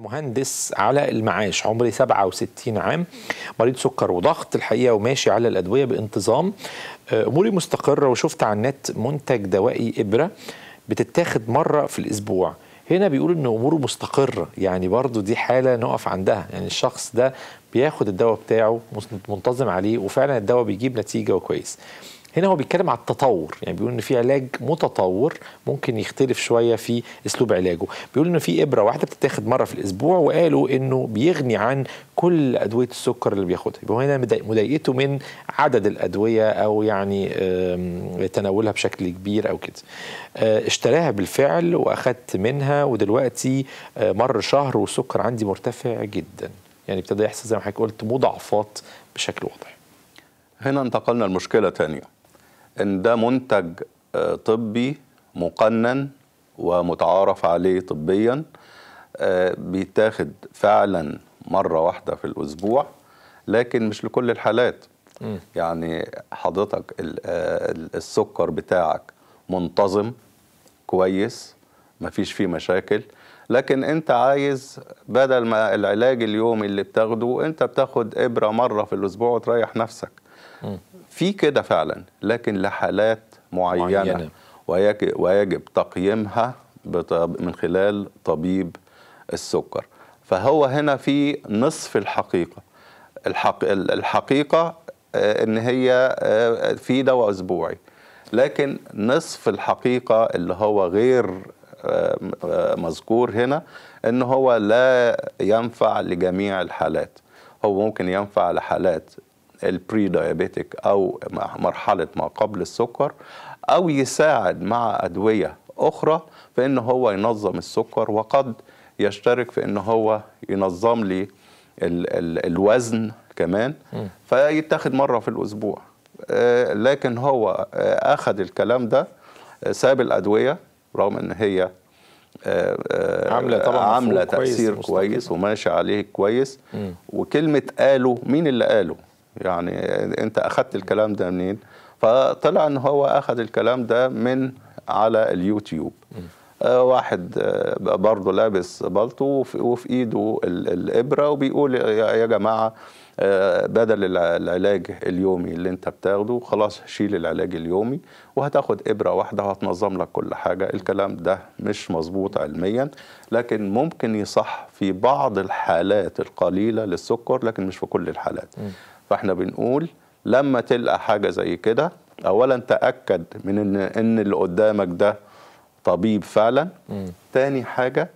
مهندس على المعاش عمري 67 عام مريض سكر وضغط الحقيقة وماشي على الأدوية بانتظام آه، أموري مستقرة وشفت على النت منتج دوائي إبرة بتتاخد مرة في الأسبوع هنا بيقول ان اموره مستقره يعني برضو دي حاله نقف عندها يعني الشخص ده بياخد الدواء بتاعه منتظم عليه وفعلا الدواء بيجيب نتيجه وكويس هنا هو بيتكلم على التطور يعني بيقول ان في علاج متطور ممكن يختلف شويه في اسلوب علاجه بيقول ان في ابره واحده بتتاخد مره في الاسبوع وقالوا انه بيغني عن كل ادويه السكر اللي بياخدها يبقى هنا مضايقته من عدد الادويه او يعني تناولها بشكل كبير او كده آه، اشتراها بالفعل واخدت منها ودلوقتي آه، مر شهر والسكر عندي مرتفع جدا يعني ابتدى يحصل زي ما حضرتك قلت مضاعفات بشكل واضح هنا انتقلنا لمشكله ثانيه ان ده منتج آه، طبي مقنن ومتعارف عليه طبيا آه، بيتاخد فعلا مره واحده في الاسبوع لكن مش لكل الحالات يعني حضرتك آه، السكر بتاعك منتظم كويس مفيش فيه مشاكل لكن انت عايز بدل ما العلاج اليومي اللي بتاخده انت بتاخد ابره مره في الاسبوع وتريح نفسك في كده فعلا لكن لحالات معينة, معينة. ويجب تقييمها من خلال طبيب السكر فهو هنا في نصف الحقيقة الحق الحقيقة آه، ان هي آه، في دواء اسبوعي لكن نصف الحقيقة اللي هو غير آه، مذكور هنا ان هو لا ينفع لجميع الحالات هو ممكن ينفع لحالات البري دايابيتك او مرحله ما قبل السكر او يساعد مع ادويه اخرى في ان هو ينظم السكر وقد يشترك في ان هو ينظم لي ال ال الوزن كمان فيتاخد مره في الاسبوع آه، لكن هو آه، اخذ الكلام ده آه، ساب الادويه رغم ان هي عامله طبعا عامله تاثير كويس, كويس وماشي عليه كويس م. وكلمه قالوا مين اللي قاله يعني انت اخذت الكلام ده منين فطلع ان هو اخذ الكلام ده من على اليوتيوب آه، واحد آه، برضه لابس بالطو وفي, ايده الابره وبيقول يا جماعه آه، بدل العلاج اليومي اللي انت بتاخده خلاص شيل العلاج اليومي وهتاخد ابره واحده وهتنظم لك كل حاجه الكلام ده مش مظبوط علميا لكن ممكن يصح في بعض الحالات القليله للسكر لكن مش في كل الحالات فاحنا بنقول لما تلقى حاجه زي كده اولا تاكد من ان ان اللي قدامك ده طبيب فعلا مم. تاني حاجه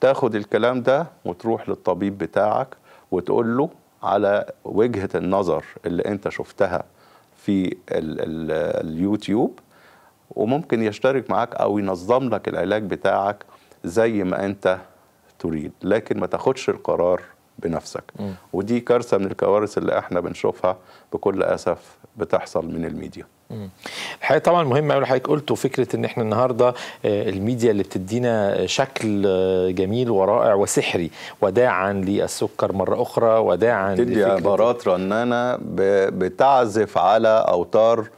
تاخد الكلام ده وتروح للطبيب بتاعك وتقول له على وجهه النظر اللي انت شفتها في الـ الـ اليوتيوب وممكن يشترك معاك او ينظم لك العلاج بتاعك زي ما انت تريد لكن ما تاخدش القرار بنفسك م. ودي كارثه من الكوارث اللي احنا بنشوفها بكل اسف بتحصل من الميديا الحقيقه طبعا مهم قوي حضرتك قلته فكره ان احنا النهارده آه، الميديا اللي بتدينا آه، شكل آه، جميل ورائع وسحري وداعا للسكر مره اخرى وداعا تدي عبارات رنانه بتعزف على اوتار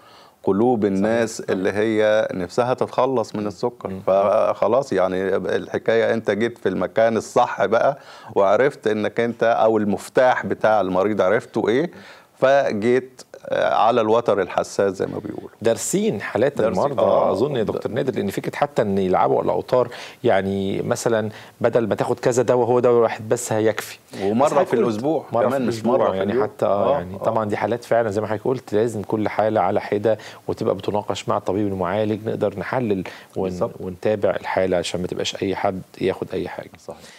قلوب الناس اللي هي نفسها تتخلص من السكر فخلاص يعني الحكايه انت جيت في المكان الصح بقى وعرفت انك انت او المفتاح بتاع المريض عرفته ايه فجيت آه، على الوتر الحساس زي ما بيقولوا دارسين حالات درسين. المرضى آه. اظن يا دكتور نادر لان فكره حتى ان يلعبوا الاوتار يعني مثلا بدل ما تاخد كذا دواء هو دواء واحد بس هيكفي ومره في الاسبوع مرة كمان مش مره في يعني اليوم. حتى آه, آه، يعني آه. طبعا دي حالات فعلا زي ما حضرتك قلت لازم كل حاله على حده وتبقى بتناقش مع الطبيب المعالج نقدر نحلل ون... ونتابع الحاله عشان ما تبقاش اي حد ياخد اي حاجه صحيح.